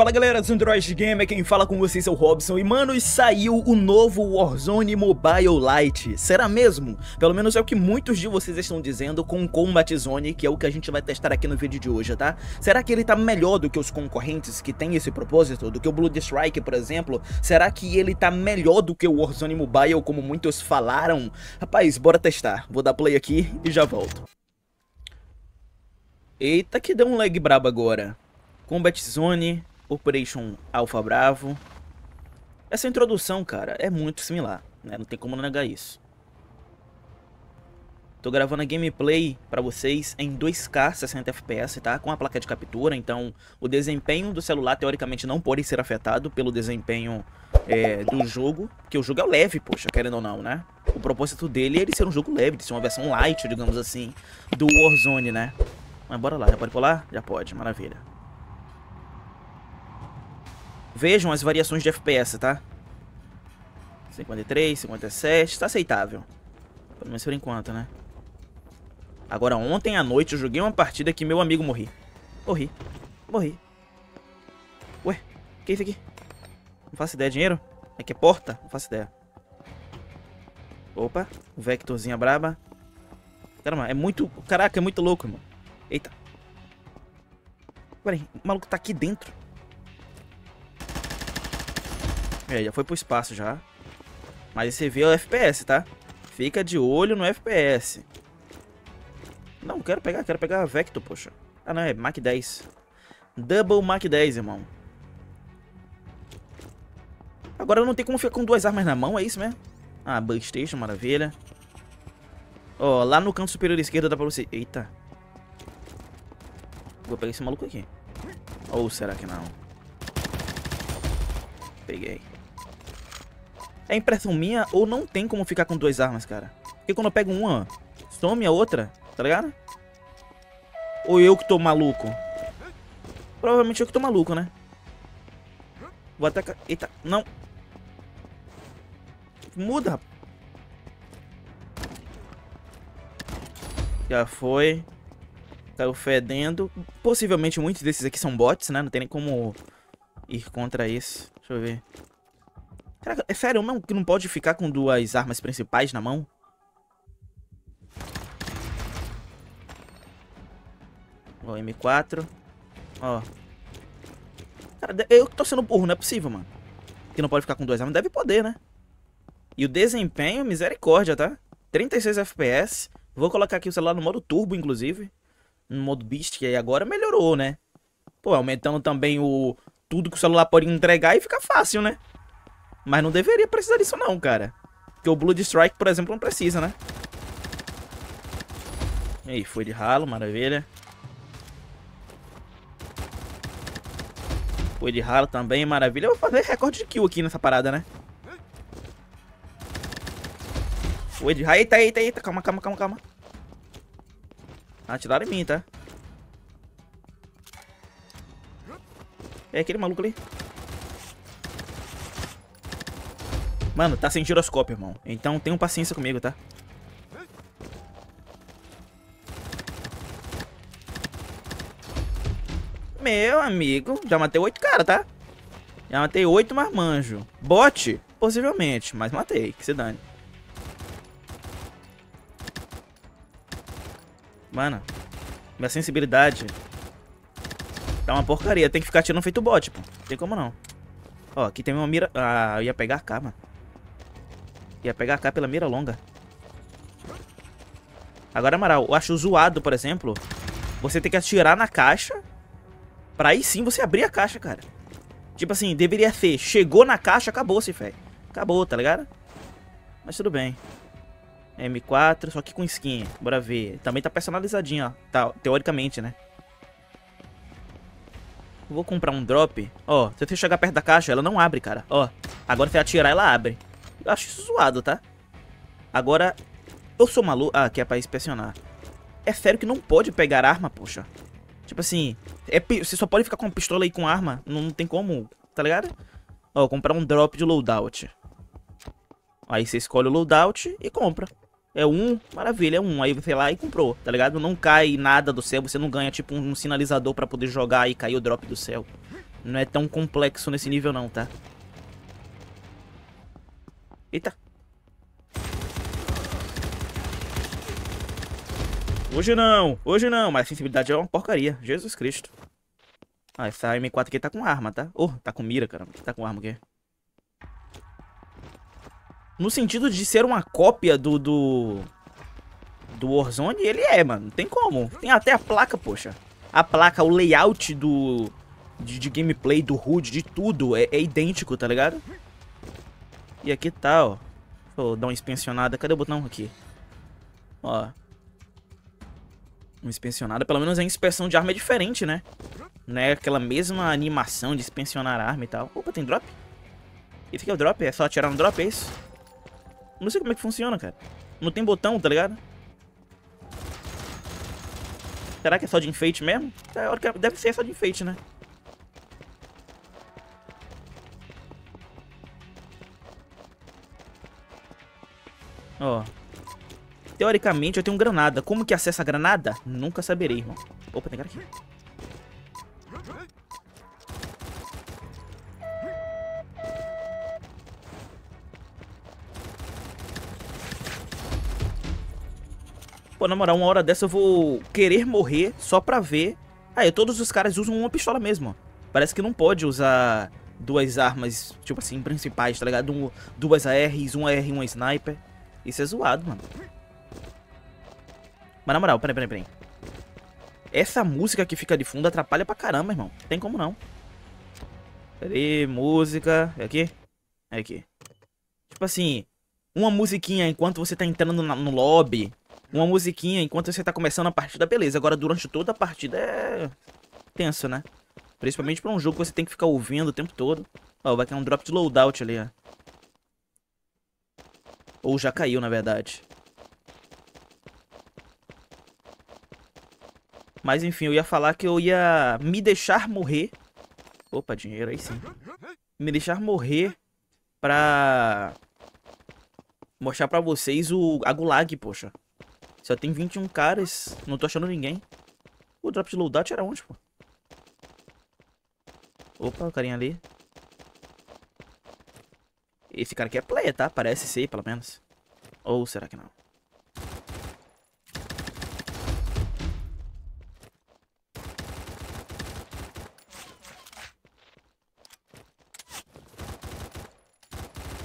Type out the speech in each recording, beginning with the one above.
Fala galera do Android Gamer, quem fala com vocês é o Robson E mano, saiu o novo Warzone Mobile Lite Será mesmo? Pelo menos é o que muitos de vocês estão dizendo com o Combat Zone Que é o que a gente vai testar aqui no vídeo de hoje, tá? Será que ele tá melhor do que os concorrentes que tem esse propósito? Do que o Blood Strike, por exemplo? Será que ele tá melhor do que o Warzone Mobile, como muitos falaram? Rapaz, bora testar Vou dar play aqui e já volto Eita que deu um lag brabo agora Combat Zone Operation Alpha Bravo. Essa introdução, cara, é muito similar, né? Não tem como negar isso. Tô gravando a gameplay pra vocês em 2K 60 FPS, tá? Com a placa de captura, então o desempenho do celular teoricamente não pode ser afetado pelo desempenho é, do jogo. Porque o jogo é leve, poxa, querendo ou não, né? O propósito dele é ele ser um jogo leve, de ser uma versão light, digamos assim, do Warzone, né? Mas bora lá, já pode pular? Já pode, maravilha. Vejam as variações de FPS, tá? 53, 57, tá aceitável. Pelo menos por enquanto, né? Agora, ontem à noite eu joguei uma partida que meu amigo morri. Morri. Morri. Ué, o que é isso aqui? Não faço ideia, dinheiro? É que é porta? Não faço ideia. Opa, o Vectorzinha braba. Caramba, é muito... Caraca, é muito louco, irmão. Eita. Pera aí, o maluco tá aqui dentro. É, já foi pro espaço já. Mas você vê é o FPS, tá? Fica de olho no FPS. Não, quero pegar, quero pegar a Vector, poxa. Ah, não, é Mach 10. Double Mach 10, irmão. Agora não tem como ficar com duas armas na mão, é isso mesmo? Ah, Bug Station, maravilha. Ó, oh, lá no canto superior esquerdo dá pra você... Eita. Vou pegar esse maluco aqui. Ou será que não? Peguei. É impressão minha ou não tem como ficar com duas armas, cara? Porque quando eu pego uma, some a outra, tá ligado? Ou eu que tô maluco? Provavelmente eu que tô maluco, né? Vou atacar... Eita, não. Muda, Já foi. Caiu fedendo. Possivelmente muitos desses aqui são bots, né? Não tem nem como ir contra isso. Deixa eu ver. Caraca, é sério é mesmo que não pode ficar com duas armas principais na mão? Ó, M4. Ó. Cara, eu que tô sendo burro, não é possível, mano. Que não pode ficar com duas armas. Deve poder, né? E o desempenho, misericórdia, tá? 36 FPS. Vou colocar aqui o celular no modo turbo, inclusive. No modo beast, que aí agora melhorou, né? Pô, aumentando também o... Tudo que o celular pode entregar e fica fácil, né? Mas não deveria precisar disso não, cara. Porque o Blood Strike, por exemplo, não precisa, né? E aí, foi de ralo, maravilha. Foi de ralo também, maravilha. Eu vou fazer recorde de kill aqui nessa parada, né? Foi de ralo. Eita, eita, eita. Calma, calma, calma, calma. Atiraram em mim, tá? É aquele maluco ali. Mano, tá sem giroscópio, irmão. Então tenham paciência comigo, tá? Meu amigo, já matei oito cara, tá? Já matei oito marmanjo. Bote? Possivelmente, mas matei, que se dane. Mano, minha sensibilidade tá uma porcaria. Tem que ficar tirando feito bot, pô. Não tem como não. Ó, aqui tem uma mira... Ah, eu ia pegar a cama. Ia pegar AK pela mira longa. Agora, Amaral, eu acho zoado, por exemplo, você ter que atirar na caixa pra aí sim você abrir a caixa, cara. Tipo assim, deveria ser, chegou na caixa, acabou-se, fé. Acabou, tá ligado? Mas tudo bem. M4, só que com skin, bora ver. Também tá personalizadinho, ó, tá, teoricamente, né? Vou comprar um drop. Ó, se você chegar perto da caixa, ela não abre, cara. Ó, agora se atirar, ela abre acho isso zoado, tá? Agora, eu sou maluco... Ah, que é pra inspecionar. É sério que não pode pegar arma, poxa. Tipo assim, é, você só pode ficar com pistola e com arma. Não, não tem como, tá ligado? Ó, comprar um drop de loadout. Aí você escolhe o loadout e compra. É um, maravilha, é um. Aí você lá e comprou, tá ligado? Não cai nada do céu, você não ganha tipo um, sinalizador pra poder jogar e cair o drop do céu. Não é tão complexo nesse nível não, tá? Eita. Hoje não, hoje não, mas a sensibilidade é uma porcaria, Jesus Cristo. Ah, essa M4 aqui tá com arma, tá? Oh, tá com mira, caramba, tá com arma aqui. No sentido de ser uma cópia do, do... Do Warzone, ele é, mano, não tem como. Tem até a placa, poxa. A placa, o layout do... De, de gameplay, do HUD, de tudo, é, é idêntico, tá ligado? E aqui tá, ó. Vou dar uma inspecionada. Cadê o botão aqui? Ó. Uma inspecionada. Pelo menos a inspeção de arma é diferente, né? Não é aquela mesma animação de inspecionar arma e tal. Opa, tem drop? E fica é o drop? É só atirar no drop? É isso? Não sei como é que funciona, cara. Não tem botão, tá ligado? Será que é só de enfeite mesmo? É, deve ser só de enfeite, né? Ó. Teoricamente eu tenho granada. Como que acessa a granada? Nunca saberei, irmão. Opa, tem cara aqui. Pô, na moral, uma hora dessa eu vou querer morrer só pra ver. Aí, todos os caras usam uma pistola mesmo, ó. Parece que não pode usar duas armas, tipo assim, principais, tá ligado? Um, duas ARs, uma AR e um sniper. Isso é zoado, mano. Mas na moral, peraí, peraí, peraí. Essa música que fica de fundo atrapalha pra caramba, irmão. Tem como não. Peraí, música. É aqui? É aqui. Tipo assim, uma musiquinha enquanto você tá entrando na, no lobby. Uma musiquinha enquanto você tá começando a partida, beleza. Agora, durante toda a partida é... Tenso, né? Principalmente pra um jogo que você tem que ficar ouvindo o tempo todo. Ó, vai ter um drop de loadout ali, ó. Ou já caiu, na verdade. Mas enfim, eu ia falar que eu ia me deixar morrer. Opa, dinheiro aí sim. Me deixar morrer pra mostrar pra vocês o a gulag, poxa. Só tem 21 caras, não tô achando ninguém. O drop de loadout era onde, pô? Opa, o carinha ali. Esse cara aqui é player, tá? Parece ser, pelo menos. Ou será que não?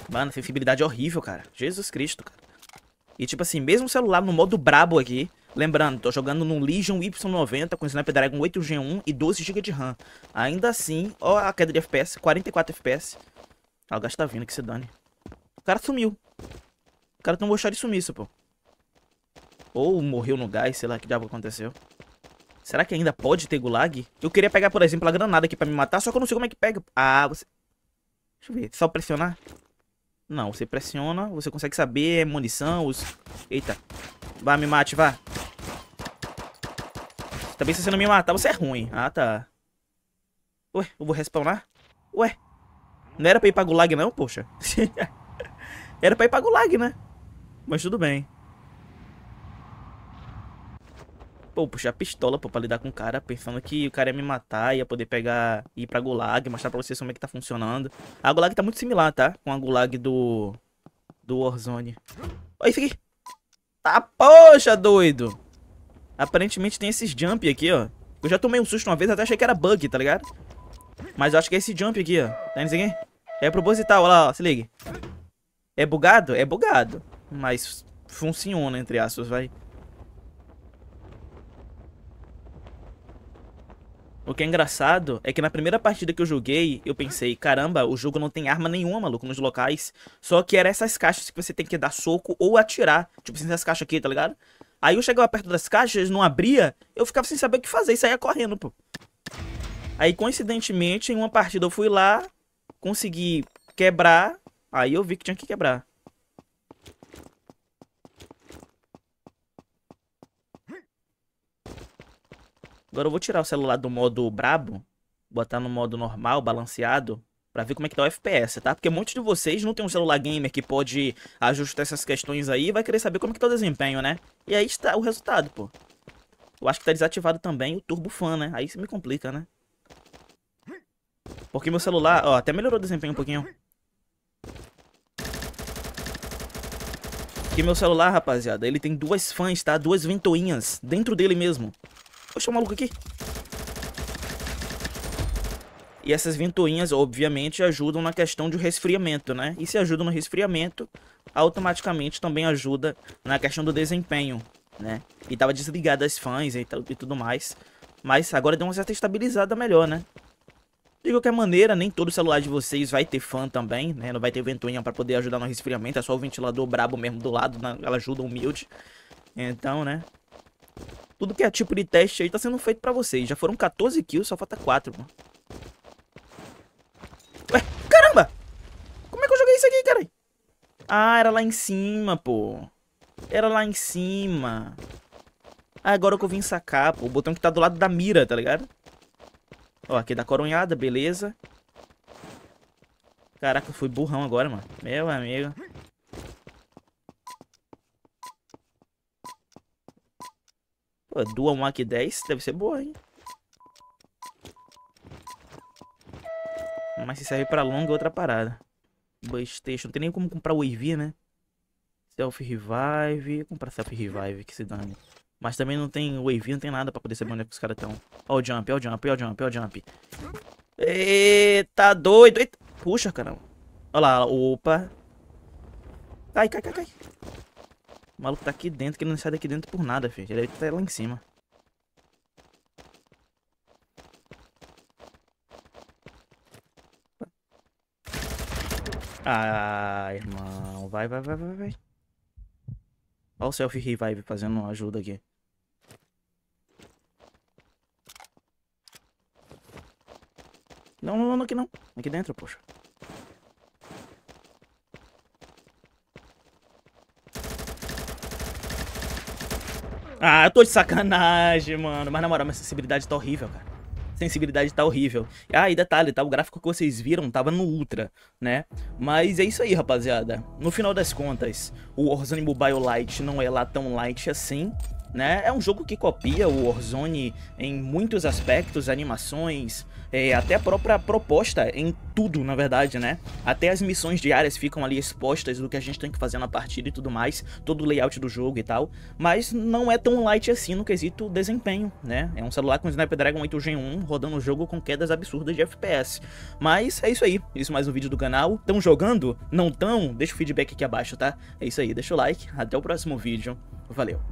Mano, sensibilidade horrível, cara. Jesus Cristo, cara. E tipo assim, mesmo celular no modo brabo aqui. Lembrando, tô jogando num Legion Y90 com Snapdragon 8 G1 e 12GB de RAM. Ainda assim, ó a queda de FPS, 44 FPS. Ah, o gasto tá vindo, que se dane. O cara sumiu. O cara não gostou de sumir isso, pô. Ou morreu no gás, sei lá que diabo aconteceu. Será que ainda pode ter gulag? Eu queria pegar, por exemplo, a granada aqui pra me matar, só que eu não sei como é que pega. Ah, você... Deixa eu ver, só pressionar? Não, você pressiona, você consegue saber, é munição, os... Eita. Vá, me mate, vá. Também se você não me matar, você é ruim. Ah, tá. Ué, eu vou respawnar? Ué, não era pra ir pra Gulag não, poxa? era pra ir pra Gulag, né? Mas tudo bem. Pô, puxar pistola, pô, pra lidar com o cara, pensando que o cara ia me matar, ia poder pegar, ir pra Gulag, mostrar pra vocês como é que tá funcionando. A Gulag tá muito similar, tá? Com a Gulag do... do Warzone. Olha isso aqui! Tá, poxa, doido! Aparentemente tem esses jump aqui, ó. Eu já tomei um susto uma vez, até achei que era bug, tá ligado? Mas eu acho que é esse jump aqui, ó. Tá vendo isso aqui? É proposital, olha lá, ó, se ligue. É bugado? É bugado. Mas funciona, entre aspas, vai. O que é engraçado é que na primeira partida que eu joguei, eu pensei, caramba, o jogo não tem arma nenhuma, maluco, nos locais. Só que era essas caixas que você tem que dar soco ou atirar. Tipo, essas caixas aqui, tá ligado? Aí eu chegava perto das caixas, não abria, eu ficava sem saber o que fazer e saía correndo, pô. Aí, coincidentemente, em uma partida eu fui lá, consegui quebrar, aí eu vi que tinha que quebrar. Agora eu vou tirar o celular do modo brabo, botar no modo normal, balanceado, pra ver como é que tá o FPS, tá? Porque muitos de vocês não tem um celular gamer que pode ajustar essas questões aí e vai querer saber como é que tá o desempenho, né? E aí está o resultado, pô. Eu acho que tá desativado também o Turbo Fan, né? Aí se me complica, né? Porque meu celular, ó, até melhorou o desempenho um pouquinho. Porque meu celular, rapaziada, ele tem duas fãs, tá? Duas ventoinhas dentro dele mesmo. Poxa, o maluco aqui. E essas ventoinhas, obviamente, ajudam na questão do resfriamento, né? E se ajudam no resfriamento, automaticamente também ajuda na questão do desempenho, né? E tava desligado as fãs e, e tudo mais. Mas agora deu uma certa estabilizada melhor, né? De qualquer maneira, nem todo celular de vocês vai ter fã também, né? Não vai ter ventoinha para poder ajudar no resfriamento, é só o ventilador brabo mesmo do lado, né? ela ajuda humilde. Então, né? Tudo que é tipo de teste aí tá sendo feito pra vocês. Já foram 14 kills, só falta 4, mano. Ué, caramba! Como é que eu joguei isso aqui, cara? Ah, era lá em cima, pô. Era lá em cima. Ah, agora que eu vim sacar, pô. O botão que tá do lado da mira, tá ligado? Ó, aqui da coronhada, beleza. Caraca, eu fui burrão agora, mano. Meu amigo. Pô, dual Mach 10 deve ser boa, hein? Mas se serve pra longa é outra parada. Bus Não tem nem como comprar o Wavy, né? Self Revive. comprar Self Revive, que se dane. Mas também não tem wave, não tem nada pra poder saber onde é que os caras estão. Ó o jump, ó o jump, ó o jump, ó o jump. Eita, doido. Eita. Puxa, caramba. Ó lá, opa. Cai, cai, cai, cai. O maluco tá aqui dentro, que ele não sai daqui dentro por nada, filho. Ele tá lá em cima. Ah, irmão. Vai, vai, vai, vai, vai. Olha o self-revive fazendo ajuda aqui. Não, não, não, aqui não. Aqui dentro, poxa. Ah, eu tô de sacanagem, mano. Mas na moral, minha sensibilidade tá horrível, cara sensibilidade tá horrível. Ah, e detalhe, tá? O gráfico que vocês viram tava no Ultra, né? Mas é isso aí, rapaziada. No final das contas, o Warzone Mobile Lite não é lá tão light assim. Né? É um jogo que copia o Warzone em muitos aspectos, animações, é, até a própria proposta em tudo, na verdade, né? Até as missões diárias ficam ali expostas do que a gente tem que fazer na partida e tudo mais, todo o layout do jogo e tal, mas não é tão light assim no quesito desempenho, né? É um celular com Snapdragon 8 Gen 1 rodando o jogo com quedas absurdas de FPS. Mas é isso aí, isso mais um vídeo do canal. Tão jogando? Não tão? Deixa o feedback aqui abaixo, tá? É isso aí, deixa o like, até o próximo vídeo, valeu!